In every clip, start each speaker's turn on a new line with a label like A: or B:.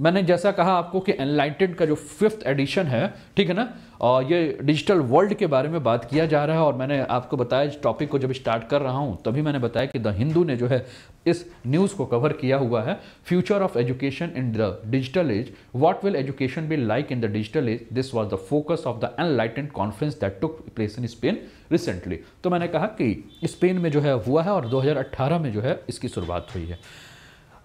A: मैंने जैसा कहा आपको कि एनलाइटेड का जो फिफ्थ एडिशन है ठीक है ना और ये डिजिटल वर्ल्ड के बारे में बात किया जा रहा है और मैंने आपको बताया इस टॉपिक को जब स्टार्ट कर रहा हूँ तभी मैंने बताया कि द हिंदू ने जो है इस न्यूज़ को कवर किया हुआ है future of education in the digital age what will education be like in the digital age this was the focus of the enlightened conference that took place in Spain recently तो मैंने कहा कि Spain में जो है हुआ है और दो में जो है इसकी शुरुआत हुई है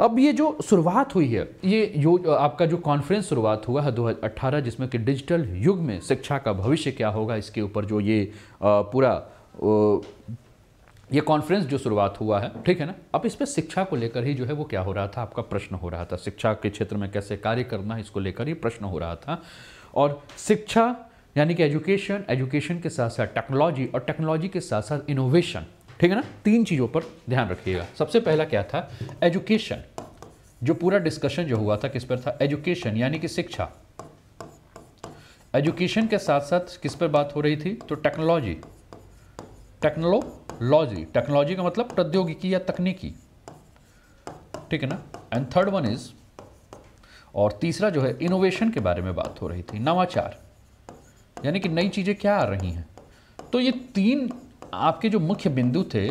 A: अब ये जो शुरुआत हुई है ये यो आपका जो कॉन्फ्रेंस शुरुआत हुआ है 2018 जिसमें कि डिजिटल युग में शिक्षा का भविष्य क्या होगा इसके ऊपर जो ये पूरा ये कॉन्फ्रेंस जो शुरुआत हुआ है ठीक है ना अब इस पर शिक्षा को लेकर ही जो है वो क्या हो रहा था आपका प्रश्न हो रहा था शिक्षा के क्षेत्र में कैसे कार्य करना है इसको लेकर ही प्रश्न हो रहा था और शिक्षा यानी कि एजुकेशन एजुकेशन के साथ साथ टेक्नोलॉजी और टेक्नोलॉजी के साथ साथ इनोवेशन ठीक है ना तीन चीज़ों पर ध्यान रखिएगा सबसे पहला क्या था एजुकेशन जो पूरा डिस्कशन जो हुआ था किस पर था एजुकेशन यानी कि शिक्षा एजुकेशन के साथ साथ किस पर बात हो रही थी तो टेक्नोलॉजी टेक्नोलॉजी टेक्नोलॉजी का मतलब प्रौद्योगिकी या तकनीकी ठीक है ना एंड थर्ड वन इज और तीसरा जो है इनोवेशन के बारे में बात हो रही थी नवाचार यानी कि नई चीज़ें क्या आ रही हैं तो ये तीन आपके जो मुख्य बिंदु थे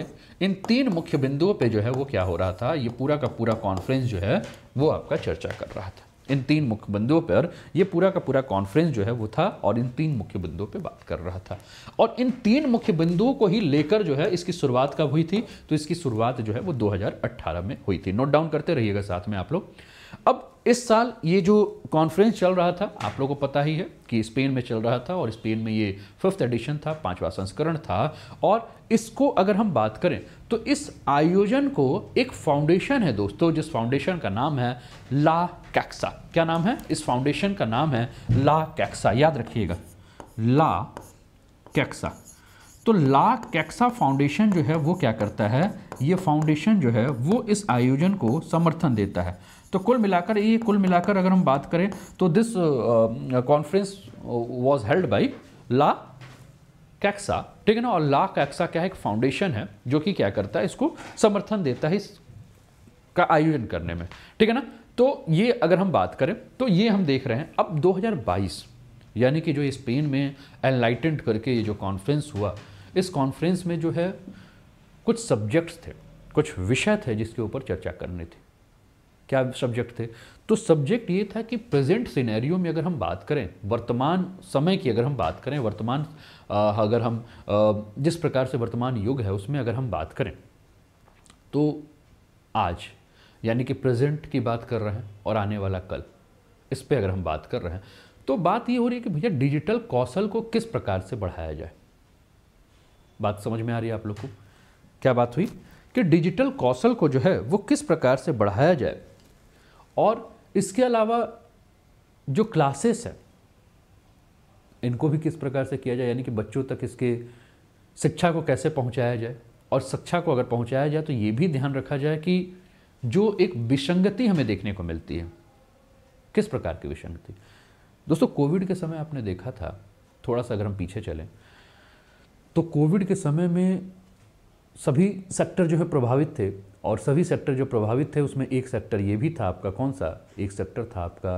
A: इन तीन मुख्य बिंदुओं पे जो है वो क्या हो रहा था ये पूरा का पूरा कॉन्फ्रेंस जो है वो आपका चर्चा कर रहा था इन तीन मुख्य बिंदुओं पर ये पूरा का पूरा कॉन्फ्रेंस जो है वो था और इन तीन मुख्य बिंदुओं पे बात कर रहा था और इन तीन मुख्य बिंदुओं को ही लेकर जो है इसकी शुरुआत कब हुई थी तो इसकी शुरुआत जो है वो 2018 में हुई थी नोट डाउन करते रहिएगा साथ में आप लोग अब इस साल ये जो कॉन्फ्रेंस चल रहा था आप लोगों को पता ही है कि स्पेन में चल रहा था और स्पेन में ये फिफ्थ एडिशन था पांचवा संस्करण था और इसको अगर हम बात करें तो इस आयोजन को एक फाउंडेशन है दोस्तों जिस फाउंडेशन का नाम है ला कैक्सा क्या नाम है इस फाउंडेशन का नाम है ला कैक्सा याद रखिएगा ला कैक्सा तो ला कैक्सा फाउंडेशन जो है वो क्या करता है ये फाउंडेशन जो है वो इस आयोजन को समर्थन देता है तो कुल मिलाकर ये कुल मिलाकर अगर हम बात करें तो this conference was held by La Caixa ठीक है ना और ला कैक्सा क्या है एक फाउंडेशन है जो कि क्या करता है इसको समर्थन देता है इस का आयोजन करने में ठीक है ना तो ये अगर हम बात करें तो ये हम देख रहे हैं अब 2022 यानी कि जो स्पेन में एनलाइटेंड करके ये जो कॉन्फ्रेंस हुआ इस कॉन्फ्रेंस में जो है कुछ सब्जेक्ट्स थे कुछ विषय थे जिसके ऊपर चर्चा करनी थी क्या सब्जेक्ट थे तो सब्जेक्ट ये था कि प्रेजेंट सिनेरियो में अगर हम बात करें वर्तमान समय की अगर हम बात करें वर्तमान अगर हम जिस प्रकार से वर्तमान युग है उसमें अगर हम बात करें तो आज यानी कि प्रेजेंट की बात कर रहे हैं और आने वाला कल इस पर अगर हम बात कर रहे हैं तो बात ये हो रही है कि भैया डिजिटल कौशल को किस प्रकार से बढ़ाया जाए बात समझ में आ रही है आप लोग को क्या बात हुई कि डिजिटल कौशल को जो है वो किस प्रकार से बढ़ाया जाए और इसके अलावा जो क्लासेस हैं इनको भी किस प्रकार से किया जाए यानी कि बच्चों तक इसके शिक्षा को कैसे पहुंचाया जाए और शिक्षा को अगर पहुंचाया जाए तो ये भी ध्यान रखा जाए कि जो एक विसंगति हमें देखने को मिलती है किस प्रकार की विसंगति दोस्तों कोविड के समय आपने देखा था थोड़ा सा अगर हम पीछे चलें तो कोविड के समय में सभी सेक्टर जो है प्रभावित थे और सभी सेक्टर जो प्रभावित थे उसमें एक सेक्टर ये भी था आपका कौन सा एक सेक्टर था आपका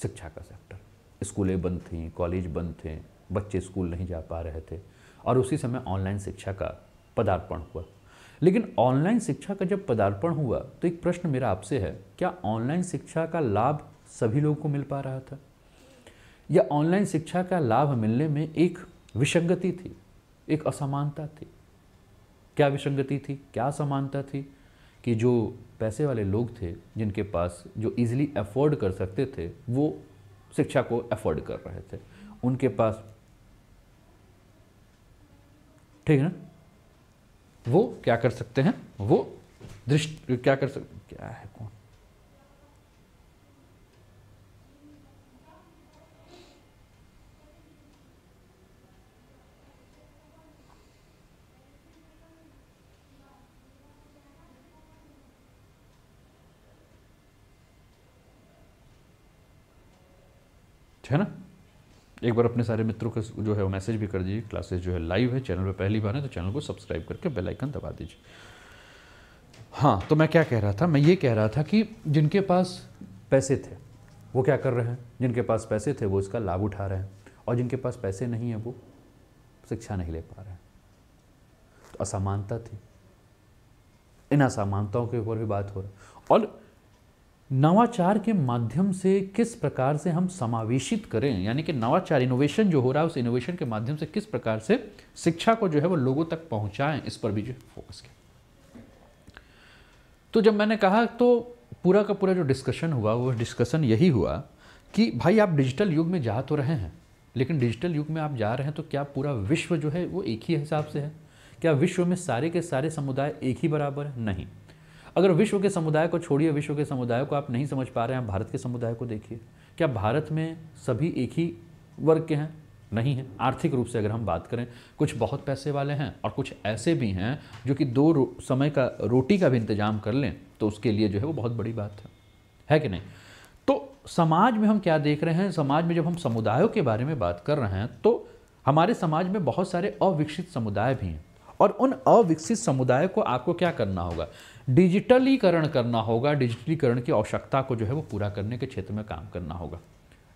A: शिक्षा का सेक्टर स्कूलें बंद थीं कॉलेज बंद थे बच्चे स्कूल नहीं जा पा रहे थे और उसी समय ऑनलाइन शिक्षा का पदार्पण हुआ लेकिन ऑनलाइन शिक्षा का जब पदार्पण हुआ तो एक प्रश्न मेरा आपसे है क्या ऑनलाइन शिक्षा का लाभ सभी लोगों को मिल पा रहा था या ऑनलाइन शिक्षा का लाभ मिलने में एक विसंगति थी एक असमानता थी क्या विसंगति थी क्या असमानता थी कि जो पैसे वाले लोग थे जिनके पास जो इजीली अफोर्ड कर सकते थे वो शिक्षा को अफोर्ड कर रहे थे उनके पास ठीक है ना वो क्या कर सकते हैं वो दृष्टि क्या कर सकते क्या है कौन है ना एक बार अपने सारे मित्रों का जो है वो मैसेज भी कर दीजिए क्लासेस जो है लाइव है चैनल पर पहली बार है तो चैनल को सब्सक्राइब करके बेल आइकन दबा दीजिए हाँ तो मैं क्या कह रहा था मैं ये कह रहा था कि जिनके पास पैसे थे वो क्या कर रहे हैं जिनके पास पैसे थे वो इसका लाभ उठा रहे हैं और जिनके पास पैसे नहीं है वो शिक्षा नहीं ले पा रहे हैं तो असमानता थी इन असमानताओं के ऊपर भी बात हो रही और नवाचार के माध्यम से किस प्रकार से हम समावेशित करें यानी कि नवाचार इनोवेशन जो हो रहा है उस इनोवेशन के माध्यम से किस प्रकार से शिक्षा को जो है वो लोगों तक पहुंचाएं इस पर भी जो फोकस किया तो जब मैंने कहा तो पूरा का पूरा जो डिस्कशन हुआ वो डिस्कशन यही हुआ कि भाई आप डिजिटल युग में जा तो रहे हैं लेकिन डिजिटल युग में आप जा रहे हैं तो क्या पूरा विश्व जो है वो एक ही हिसाब से है क्या विश्व में सारे के सारे समुदाय एक ही बराबर है नहीं अगर विश्व के समुदाय को छोड़िए विश्व के समुदाय को आप नहीं समझ पा रहे हैं भारत के समुदाय को देखिए क्या भारत में सभी एक ही वर्ग के हैं नहीं है आर्थिक रूप से अगर हम बात करें कुछ बहुत पैसे वाले हैं और कुछ ऐसे भी हैं जो कि दो समय का रोटी का भी इंतजाम कर लें तो उसके लिए जो है वो बहुत बड़ी बात है है कि नहीं तो समाज में हम क्या देख रहे हैं समाज में जब हम समुदायों के बारे में बात कर रहे हैं तो हमारे समाज में बहुत सारे अविकसित समुदाय भी हैं और उन अविकसित समुदाय को आपको क्या करना होगा डिजिटलीकरण करना होगा डिजिटलीकरण की आवश्यकता को जो है वो पूरा करने के क्षेत्र में काम करना होगा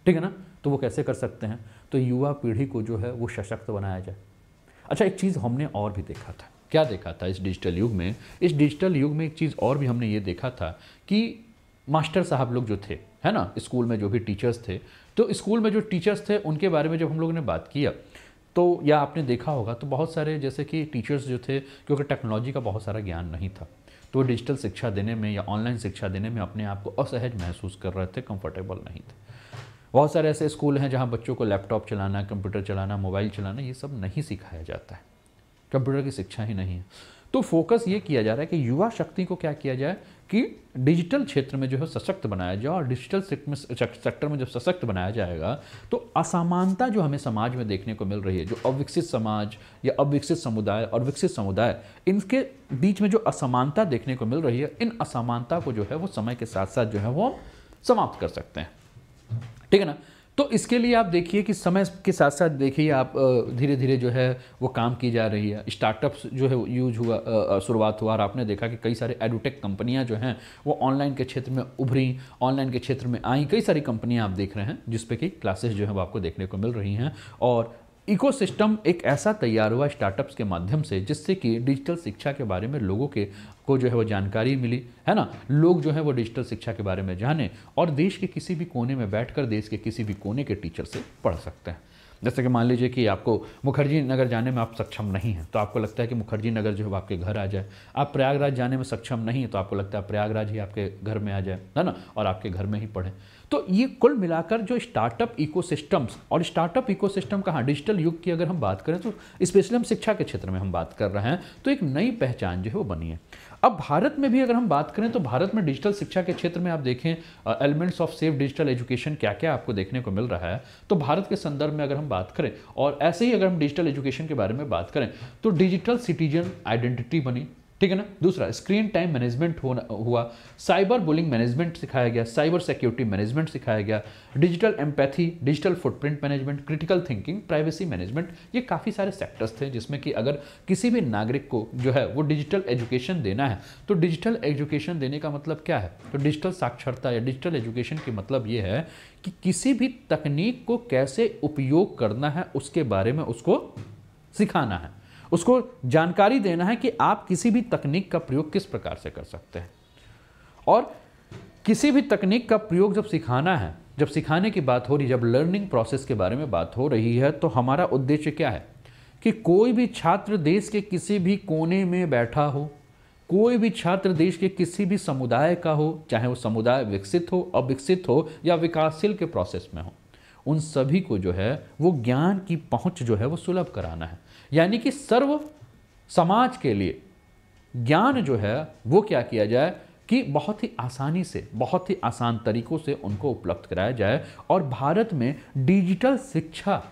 A: ठीक है ना तो वो कैसे कर सकते हैं तो युवा पीढ़ी को जो है वो सशक्त बनाया जाए अच्छा एक चीज़ हमने और भी देखा था क्या देखा था इस डिजिटल युग में इस डिजिटल युग में एक चीज़ और भी हमने ये देखा था कि मास्टर साहब लोग जो थे है ना स्कूल में जो भी टीचर्स थे तो स्कूल में जो टीचर्स थे उनके बारे में जब हम लोगों ने बात किया तो या आपने देखा होगा तो बहुत सारे जैसे कि टीचर्स जो थे क्योंकि टेक्नोलॉजी का बहुत सारा ज्ञान नहीं था तो वो डिजिटल शिक्षा देने में या ऑनलाइन शिक्षा देने में अपने आप को असहज महसूस कर रहे थे कंफर्टेबल नहीं थे बहुत सारे ऐसे स्कूल हैं जहाँ बच्चों को लैपटॉप चलाना कंप्यूटर चलाना मोबाइल चलाना ये सब नहीं सिखाया जाता है कंप्यूटर की शिक्षा ही नहीं है तो फोकस ये किया जा रहा है कि युवा शक्ति को क्या किया जाए कि डिजिटल क्षेत्र में जो है सशक्त बनाया जाए और डिजिटल सेक्टर में जब सशक्त बनाया जाएगा तो असमानता जो हमें समाज में देखने को मिल रही है जो अविकसित समाज या अविकसित समुदाय और विकसित समुदाय इनके बीच में जो असमानता देखने को मिल रही है इन असमानता को जो है वो समय के साथ साथ जो है वो समाप्त कर सकते हैं ठीक है ना तो इसके लिए आप देखिए कि समय के साथ साथ देखिए आप धीरे धीरे जो है वो काम की जा रही है स्टार्टअप्स जो है यूज हुआ शुरुआत हुआ और आपने देखा कि कई सारे एडुटेक कंपनियां जो हैं वो ऑनलाइन के क्षेत्र में उभरी ऑनलाइन के क्षेत्र में आई कई सारी कंपनियां आप देख रहे हैं जिसपे कि क्लासेस जो है वो आपको देखने को मिल रही हैं और इकोसिस्टम एक ऐसा तैयार हुआ स्टार्टअप्स के माध्यम से जिससे कि डिजिटल शिक्षा के बारे में लोगों के को जो है वो जानकारी मिली है ना लोग जो है वो डिजिटल शिक्षा के बारे में जाने और देश के किसी भी कोने में बैठकर देश के किसी भी कोने के टीचर से पढ़ सकते हैं जैसे कि मान लीजिए कि आपको मुखर्जी नगर जाने में आप सक्षम नहीं हैं तो आपको लगता है कि मुखर्जी नगर जो है आपके घर आ जाए आप प्रयागराज जाने में सक्षम नहीं है तो आपको लगता है प्रयागराज ही आपके घर में आ जाए है ना और आपके घर में ही पढ़ें तो ये कुल मिलाकर जो स्टार्टअप इकोसिस्टम्स और स्टार्टअप इकोसिस्टम कहाँ डिजिटल युग की अगर हम बात करें तो स्पेशली हम शिक्षा के क्षेत्र में हम बात कर रहे हैं तो एक नई पहचान जो है वो बनी है अब भारत में भी अगर हम बात करें तो भारत में डिजिटल शिक्षा के क्षेत्र में आप देखें elements of safe digital education क्या क्या आपको देखने को मिल रहा है तो भारत के संदर्भ में अगर हम बात करें और ऐसे ही अगर हम डिजिटल एजुकेशन के बारे में बात करें तो डिजिटल सिटीजन आइडेंटिटी बनी ठीक है ना दूसरा स्क्रीन टाइम मैनेजमेंट होना हुआ साइबर बुलिंग मैनेजमेंट सिखाया गया साइबर सिक्योरिटी मैनेजमेंट सिखाया गया digital empathy digital footprint management critical thinking privacy management ये काफ़ी सारे सेक्टर्स थे जिसमें कि अगर किसी भी नागरिक को जो है वो डिजिटल एजुकेशन देना है तो डिजिटल एजुकेशन देने का मतलब क्या है तो डिजिटल साक्षरता या डिजिटल एजुकेशन की मतलब ये है कि किसी भी तकनीक को कैसे उपयोग करना है उसके बारे में उसको सिखाना है उसको जानकारी देना है कि आप किसी भी तकनीक का प्रयोग किस प्रकार से कर सकते हैं और किसी भी तकनीक का प्रयोग जब सिखाना है जब सिखाने की बात हो रही जब लर्निंग प्रोसेस के बारे में बात हो रही है तो हमारा उद्देश्य क्या है कि कोई भी छात्र देश के किसी भी कोने में बैठा हो कोई भी छात्र देश के किसी भी समुदाय का हो चाहे वो समुदाय विकसित हो अविकसित हो या विकासशील के प्रोसेस में हो उन सभी को जो है वो ज्ञान की पहुंच जो है वो सुलभ कराना है यानी कि सर्व समाज के लिए ज्ञान जो है वो क्या किया जाए कि बहुत ही आसानी से बहुत ही आसान तरीकों से उनको उपलब्ध कराया जाए और भारत में डिजिटल शिक्षा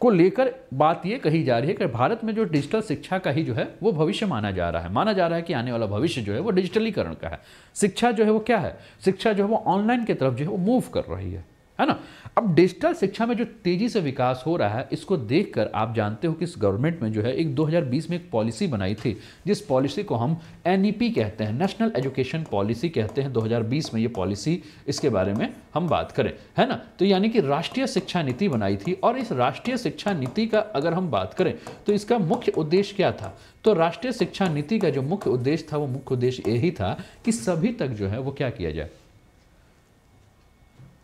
A: को लेकर बात ये कही जा रही है कि भारत में जो डिजिटल शिक्षा का ही जो है वो भविष्य माना जा रहा है माना जा रहा है कि आने वाला भविष्य जो है वो डिजिटलीकरण का है शिक्षा जो है वो क्या है शिक्षा जो है वो ऑनलाइन की तरफ जो है वो मूव कर रही है है ना अब डिजिटल शिक्षा में जो तेज़ी से विकास हो रहा है इसको देखकर आप जानते हो कि इस गवर्नमेंट में जो है एक 2020 में एक पॉलिसी बनाई थी जिस पॉलिसी को हम एन e कहते हैं नेशनल एजुकेशन पॉलिसी कहते हैं 2020 में ये पॉलिसी इसके बारे में हम बात करें है ना तो यानी कि राष्ट्रीय शिक्षा नीति बनाई थी और इस राष्ट्रीय शिक्षा नीति का अगर हम बात करें तो इसका मुख्य उद्देश्य क्या था तो राष्ट्रीय शिक्षा नीति का जो मुख्य उद्देश्य था वो मुख्य उद्देश्य यही था कि सभी तक जो है वो क्या किया जाए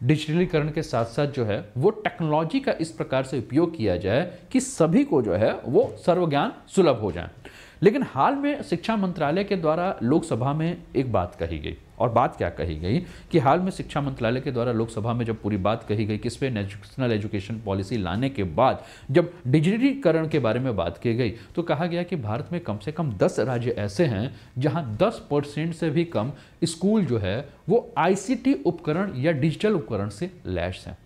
A: डिजिटलीकरण के साथ साथ जो है वो टेक्नोलॉजी का इस प्रकार से उपयोग किया जाए कि सभी को जो है वो सर्वज्ञान सुलभ हो जाए लेकिन हाल में शिक्षा मंत्रालय के द्वारा लोकसभा में एक बात कही गई और बात क्या कही गई कि हाल में शिक्षा मंत्रालय के द्वारा लोकसभा में जब पूरी बात कही गई किस पे नेशनल एजुकेशन पॉलिसी लाने के बाद जब डिजिटलीकरण के बारे में बात की गई तो कहा गया कि भारत में कम से कम दस राज्य ऐसे हैं जहाँ दस परसेंट से भी कम स्कूल जो है वो आई उपकरण या डिजिटल उपकरण से लैस हैं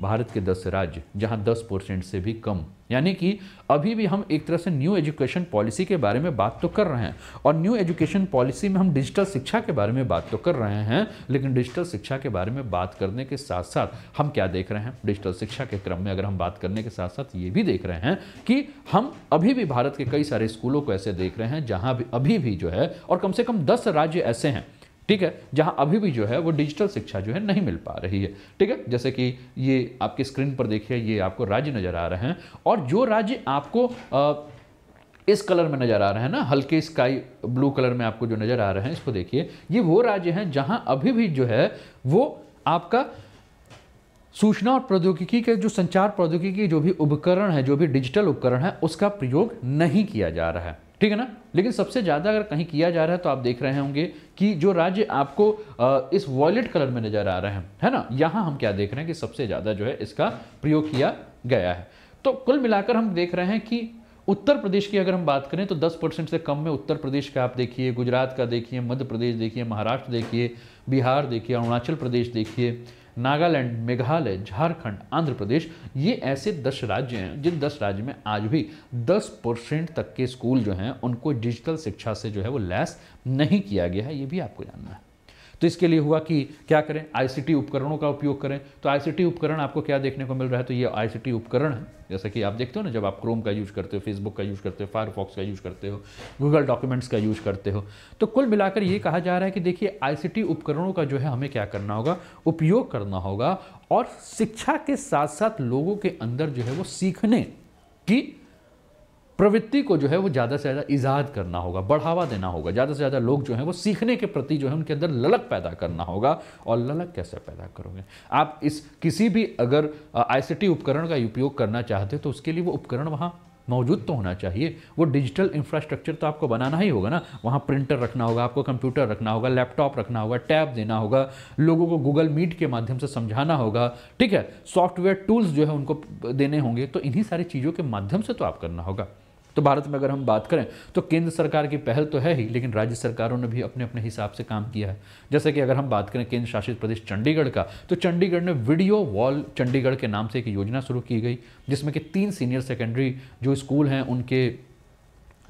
A: भारत के दस राज्य जहाँ दस परसेंट से भी कम यानी कि अभी भी हम एक तरह से न्यू एजुकेशन पॉलिसी के बारे में बात तो कर रहे हैं और न्यू एजुकेशन पॉलिसी में हम डिजिटल शिक्षा के बारे में बात तो कर रहे हैं लेकिन डिजिटल शिक्षा के बारे में बात करने के साथ साथ हम क्या देख रहे हैं डिजिटल शिक्षा के क्रम में अगर हम बात करने के साथ साथ ये भी देख रहे हैं कि हम अभी भी भारत के कई सारे स्कूलों को ऐसे देख रहे हैं जहाँ अभी भी जो है और कम से कम दस राज्य ऐसे हैं ठीक है जहां अभी भी जो है वो डिजिटल शिक्षा जो है नहीं मिल पा रही है ठीक है जैसे कि ये आपके स्क्रीन पर देखिए ये आपको राज्य नज़र आ रहे हैं और जो राज्य आपको आ, इस कलर में नज़र आ रहे हैं ना हल्के स्काई ब्लू कलर में आपको जो नज़र आ रहे हैं इसको देखिए ये वो राज्य हैं जहां अभी भी जो है वो आपका सूचना और प्रौद्योगिकी के जो संचार प्रौद्योगिकी के जो भी उपकरण है जो भी डिजिटल उपकरण है उसका प्रयोग नहीं किया जा रहा है ठीक है ना लेकिन सबसे ज़्यादा अगर कहीं किया जा रहा है तो आप देख रहे होंगे कि जो राज्य आपको इस वॉयलेट कलर में नज़र आ रहे हैं है ना यहाँ हम क्या देख रहे हैं कि सबसे ज़्यादा जो है इसका प्रयोग किया गया है तो कुल मिलाकर हम देख रहे हैं कि उत्तर प्रदेश की अगर हम बात करें तो 10 परसेंट से कम में उत्तर प्रदेश का आप देखिए गुजरात का देखिए मध्य प्रदेश देखिए महाराष्ट्र देखिए बिहार देखिए अरुणाचल प्रदेश देखिए नागालैंड मेघालय झारखंड आंध्र प्रदेश ये ऐसे दस राज्य हैं जिन दस राज्य में आज भी दस परसेंट तक के स्कूल जो हैं उनको डिजिटल शिक्षा से जो है वो लैस नहीं किया गया है ये भी आपको जानना है तो इसके लिए हुआ कि क्या करें आईसीटी उपकरणों का उपयोग करें तो आईसीटी उपकरण आपको क्या देखने को मिल रहा है तो ये आईसीटी उपकरण है जैसा कि आप देखते हो ना जब आप क्रोम का यूज़ करते हो फेसबुक का यूज़ करते हो फायरफॉक्स का यूज़ करते हो गूगल डॉक्यूमेंट्स का यूज़ करते हो तो कुल मिलाकर ये कहा जा रहा है कि देखिए आईसीटी उपकरणों का जो है हमें क्या करना होगा उपयोग करना होगा और शिक्षा के साथ साथ लोगों के अंदर जो है वो सीखने की प्रवृत्ति को जो है वो ज़्यादा से ज़्यादा ईजाद करना होगा बढ़ावा देना होगा ज़्यादा से ज़्यादा लोग जो हैं वो सीखने के प्रति जो है उनके अंदर ललक पैदा करना होगा और ललक कैसे पैदा करोगे आप इस किसी भी अगर आईसीटी उपकरण का उपयोग करना चाहते हो तो उसके लिए वो उपकरण वहाँ मौजूद तो होना चाहिए वो डिजिटल इंफ्रास्ट्रक्चर तो आपको बनाना ही होगा ना वहाँ प्रिंटर रखना होगा आपको कंप्यूटर रखना होगा लैपटॉप रखना होगा टैब देना होगा लोगों को गूगल मीट के माध्यम से समझाना होगा ठीक है सॉफ्टवेयर टूल्स जो है उनको देने होंगे तो इन्हीं सारी चीज़ों के माध्यम से तो आप करना होगा तो भारत में अगर हम बात करें तो केंद्र सरकार की पहल तो है ही लेकिन राज्य सरकारों ने भी अपने अपने हिसाब से काम किया है जैसे कि अगर हम बात करें केंद्र शासित प्रदेश चंडीगढ़ का तो चंडीगढ़ ने वीडियो वॉल चंडीगढ़ के नाम से एक योजना शुरू की गई जिसमें कि तीन सीनियर सेकेंडरी जो स्कूल हैं उनके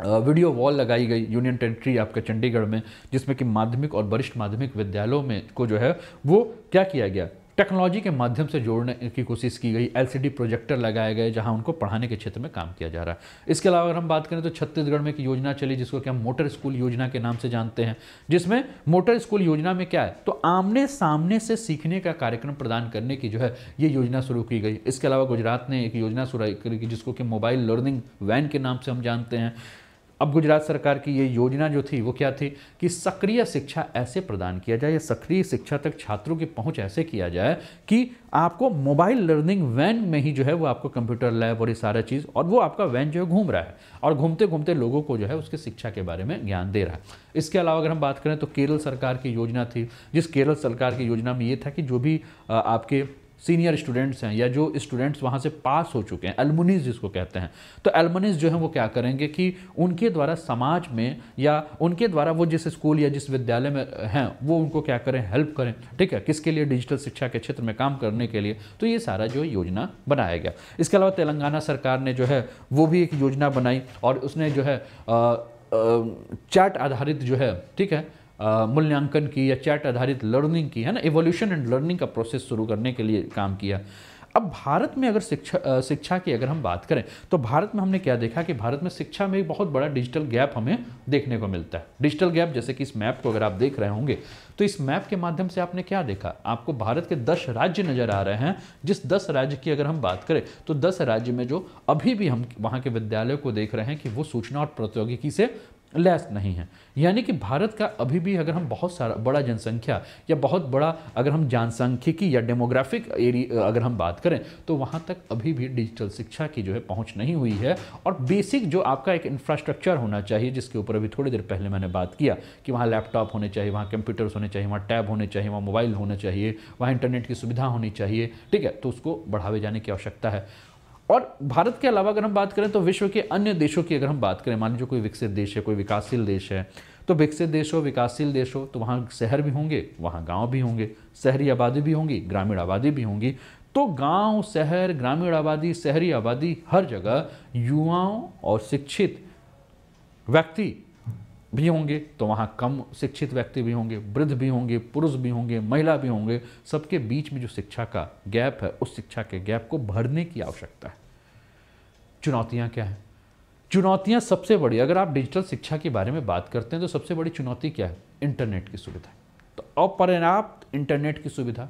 A: वीडियो वॉल लगाई गई यूनियन टेरिटरी आपका चंडीगढ़ में जिसमें कि माध्यमिक और वरिष्ठ माध्यमिक विद्यालयों में को जो है वो क्या किया गया टेक्नोलॉजी के माध्यम से जोड़ने की कोशिश की गई एलसीडी प्रोजेक्टर लगाए गए जहां उनको पढ़ाने के क्षेत्र में काम किया जा रहा है इसके अलावा अगर हम बात करें तो छत्तीसगढ़ में एक योजना चली जिसको कि हम मोटर स्कूल योजना के नाम से जानते हैं जिसमें मोटर स्कूल योजना में क्या है तो आमने सामने से सीखने का कार्यक्रम प्रदान करने की जो है ये योजना शुरू की गई इसके अलावा गुजरात ने एक योजना शुरू की जिसको कि मोबाइल लर्निंग वैन के नाम से हम जानते हैं अब गुजरात सरकार की ये योजना जो थी वो क्या थी कि सक्रिय शिक्षा ऐसे प्रदान किया जाए या सक्रिय शिक्षा तक छात्रों की पहुंच ऐसे किया जाए कि आपको मोबाइल लर्निंग वैन में ही जो है वो आपको कंप्यूटर लैब और ये सारा चीज़ और वो आपका वैन जो है घूम रहा है और घूमते घूमते लोगों को जो है उसकी शिक्षा के बारे में ज्ञान दे रहा है इसके अलावा अगर हम बात करें तो केरल सरकार की योजना थी जिस केरल सरकार की योजना में ये था कि जो भी आपके सीनियर स्टूडेंट्स हैं या जो स्टूडेंट्स वहाँ से पास हो चुके हैं एलमुनीज जिसको कहते हैं तो एलमुनीज जो है वो क्या करेंगे कि उनके द्वारा समाज में या उनके द्वारा वो जिस स्कूल या जिस विद्यालय में हैं वो उनको क्या करें हेल्प करें ठीक है किसके लिए डिजिटल शिक्षा के क्षेत्र में काम करने के लिए तो ये सारा जो योजना बनाया गया इसके अलावा तेलंगाना सरकार ने जो है वो भी एक योजना बनाई और उसने जो है आ, चैट आधारित जो है ठीक है मूल्यांकन की या चैट आधारित लर्निंग की है ना एवोल्यूशन एंड लर्निंग का प्रोसेस शुरू करने के लिए काम किया अब भारत में अगर शिक्षा शिक्षा की अगर हम बात करें तो भारत में हमने क्या देखा कि भारत में शिक्षा में एक बहुत बड़ा डिजिटल गैप हमें देखने को मिलता है डिजिटल गैप जैसे कि इस मैप को अगर आप देख रहे होंगे तो इस मैप के माध्यम से आपने क्या देखा आपको भारत के दस राज्य नज़र आ रहे हैं जिस दस राज्य की अगर हम बात करें तो दस राज्य में जो अभी भी हम वहाँ के विद्यालयों को देख रहे हैं कि वो सूचना और प्रौद्योगिकी से लेस नहीं है यानी कि भारत का अभी भी अगर हम बहुत सारा बड़ा जनसंख्या या बहुत बड़ा अगर हम जनसंख्यिकी या डेमोग्राफिक एरिया अगर हम बात करें तो वहाँ तक अभी भी डिजिटल शिक्षा की जो है पहुँच नहीं हुई है और बेसिक जो आपका एक इंफ्रास्ट्रक्चर होना चाहिए जिसके ऊपर अभी थोड़ी देर पहले मैंने बात किया कि वहाँ लैपटॉप होने चाहिए वहाँ कंप्यूटर्स होने चाहिए वहाँ टैब होने चाहिए वहाँ मोबाइल होना चाहिए वहाँ इंटरनेट की सुविधा होनी चाहिए ठीक है तो उसको बढ़ावे जाने की आवश्यकता है और भारत के अलावा अगर हम बात करें तो विश्व के अन्य देशों की अगर हम बात करें मान लीजिए कोई विकसित देश है कोई विकासशील देश है तो विकसित देश हो विकासशील देश हो तो वहाँ शहर भी होंगे वहाँ गाँव भी होंगे शहरी आबादी भी होंगी ग्रामीण आबादी भी होंगी तो गांव शहर ग्रामीण आबादी शहरी आबादी हर जगह युवाओं और शिक्षित व्यक्ति भी होंगे तो वहाँ कम शिक्षित व्यक्ति भी होंगे वृद्ध भी होंगे पुरुष भी होंगे महिला भी होंगे सबके बीच में जो शिक्षा का गैप है उस शिक्षा के गैप को भरने की आवश्यकता है चुनौतियाँ क्या हैं चुनौतियाँ सबसे बड़ी अगर आप डिजिटल शिक्षा के बारे में बात करते हैं तो सबसे बड़ी चुनौती क्या है इंटरनेट की सुविधा तो अपर्याप्त इंटरनेट की सुविधा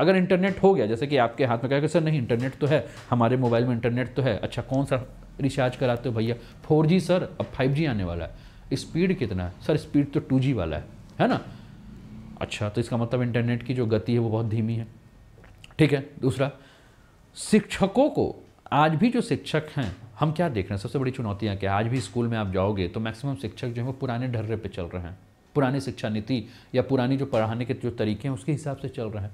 A: अगर इंटरनेट हो गया जैसे कि आपके हाथ में कहेगा सर नहीं इंटरनेट तो है हमारे मोबाइल में इंटरनेट तो है अच्छा कौन सा रिचार्ज कराते हो भैया फोर जी सर अब फाइव जी आने वाला है स्पीड कितना है सर स्पीड तो टू जी वाला है है ना अच्छा तो इसका मतलब इंटरनेट की जो गति है वो बहुत धीमी है ठीक है दूसरा शिक्षकों को आज भी जो शिक्षक हैं हम क्या देख रहे हैं सबसे बड़ी चुनौतियाँ क्या आज भी स्कूल में आप जाओगे तो मैक्सिमम शिक्षक जो है वो पुराने ढर्रे पे चल रहे हैं पुरानी शिक्षा नीति या पुरानी जो पढ़ाने के जो तरीके हैं उसके हिसाब से चल रहे हैं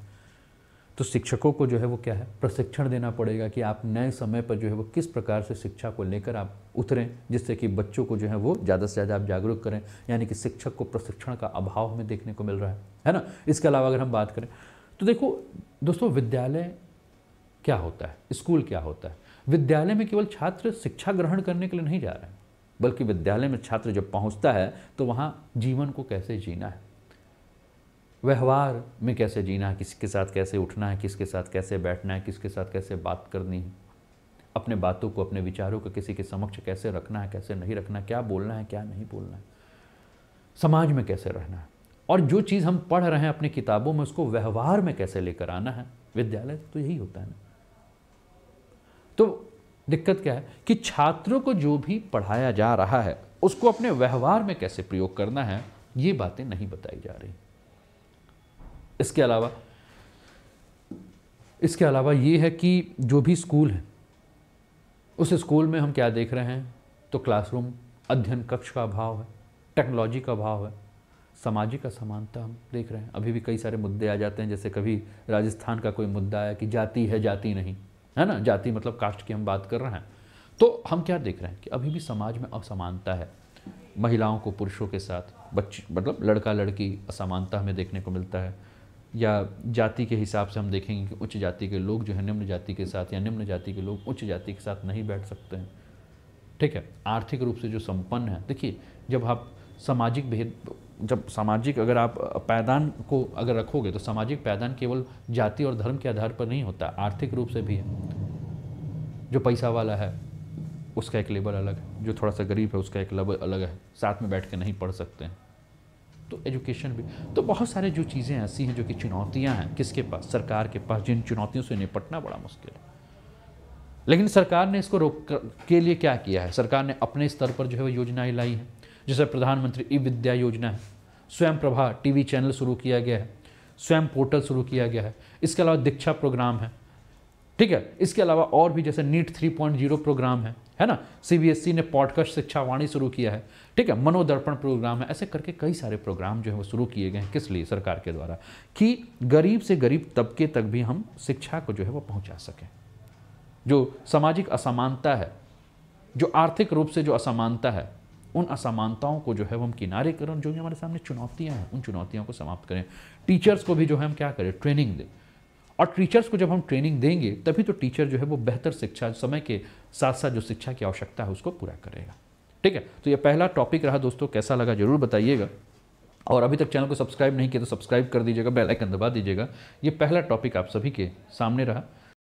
A: तो शिक्षकों को जो है वो क्या है प्रशिक्षण देना पड़ेगा कि आप नए समय पर जो है वो किस प्रकार से शिक्षा को लेकर आप उतरें जिससे कि बच्चों को जो है वो ज़्यादा से ज़्यादा आप जागरूक करें यानी कि शिक्षक को प्रशिक्षण का अभाव हमें देखने को मिल रहा है है ना इसके अलावा अगर हम बात करें तो देखो दोस्तों विद्यालय क्या होता है स्कूल क्या होता है विद्यालय में केवल छात्र शिक्षा ग्रहण करने के लिए नहीं जा रहे हैं बल्कि विद्यालय में छात्र जब पहुंचता है तो वहाँ जीवन को कैसे जीना है व्यवहार में कैसे जीना है किसके साथ कैसे उठना है किसके साथ कैसे बैठना है किसके साथ कैसे बात करनी है अपने बातों को अपने विचारों को किसी के समक्ष कैसे रखना है कैसे नहीं रखना क्या बोलना है क्या नहीं बोलना है समाज में कैसे रहना है और जो चीज़ हम पढ़ रहे हैं अपनी किताबों में उसको व्यवहार में कैसे लेकर आना है विद्यालय तो यही होता है ना तो दिक्कत क्या है कि छात्रों को जो भी पढ़ाया जा रहा है उसको अपने व्यवहार में कैसे प्रयोग करना है ये बातें नहीं बताई जा रही इसके अलावा इसके अलावा ये है कि जो भी स्कूल है उस स्कूल में हम क्या देख रहे हैं तो क्लासरूम अध्ययन कक्ष का अभाव है टेक्नोलॉजी का अभाव है सामाजिक असमानता हम देख रहे हैं अभी भी कई सारे मुद्दे आ जाते हैं जैसे कभी राजस्थान का कोई मुद्दा आया कि जाति है जाति नहीं है ना जाति मतलब कास्ट की हम बात कर रहे हैं तो हम क्या देख रहे हैं कि अभी भी समाज में असमानता है महिलाओं को पुरुषों के साथ बच्चे मतलब लड़का लड़की असमानता हमें देखने को मिलता है या जाति के हिसाब से हम देखेंगे कि उच्च जाति के लोग जो है निम्न जाति के साथ या निम्न जाति के लोग उच्च जाति के साथ नहीं बैठ सकते हैं ठीक है आर्थिक रूप से जो संपन्न है देखिए जब आप सामाजिक भेद जब सामाजिक अगर आप पैदान को अगर रखोगे तो सामाजिक पैदान केवल जाति और धर्म के आधार पर नहीं होता आर्थिक रूप से भी है जो पैसा वाला है उसका एक लेबर अलग है जो थोड़ा सा गरीब है उसका एक लेबर अलग है साथ में बैठ के नहीं पढ़ सकते हैं तो एजुकेशन भी तो बहुत सारे जो चीज़ें ऐसी हैं जो कि चुनौतियां हैं किसके पास सरकार के पास जिन चुनौतियों से निपटना बड़ा मुश्किल है लेकिन सरकार ने इसको रोक के लिए क्या किया है सरकार ने अपने स्तर पर जो है वो योजनाएँ लाई हैं जैसे प्रधानमंत्री ई विद्या योजना है स्वयं प्रभा टीवी चैनल शुरू किया गया है स्वयं पोर्टल शुरू किया गया है इसके अलावा दीक्षा प्रोग्राम है ठीक है इसके अलावा और भी जैसे नीट 3.0 प्रोग्राम है है ना सीबीएसई ने पॉडकास्ट शिक्षा वाणी शुरू किया है ठीक है मनोदर्पण प्रोग्राम है ऐसे करके कई सारे प्रोग्राम जो है वो शुरू किए गए हैं किस लिए सरकार के द्वारा कि गरीब से गरीब तबके तक भी हम शिक्षा को जो है वो पहुंचा सकें जो सामाजिक असमानता है जो आर्थिक रूप से जो असमानता है उन असमानताओं को जो है वो हम किनारे करें और जो भी हमारे सामने चुनौतियाँ हैं उन चुनौतियों को समाप्त करें टीचर्स को भी जो है हम क्या करें ट्रेनिंग दें और टीचर्स को जब हम ट्रेनिंग देंगे तभी तो टीचर जो है वो बेहतर शिक्षा समय के साथ साथ जो शिक्षा की आवश्यकता है उसको पूरा करेगा ठीक है तो ये पहला टॉपिक रहा दोस्तों कैसा लगा जरूर बताइएगा और अभी तक चैनल को सब्सक्राइब नहीं किया तो सब्सक्राइब कर दीजिएगा बेल आइकन दबा दीजिएगा ये पहला टॉपिक आप सभी के सामने रहा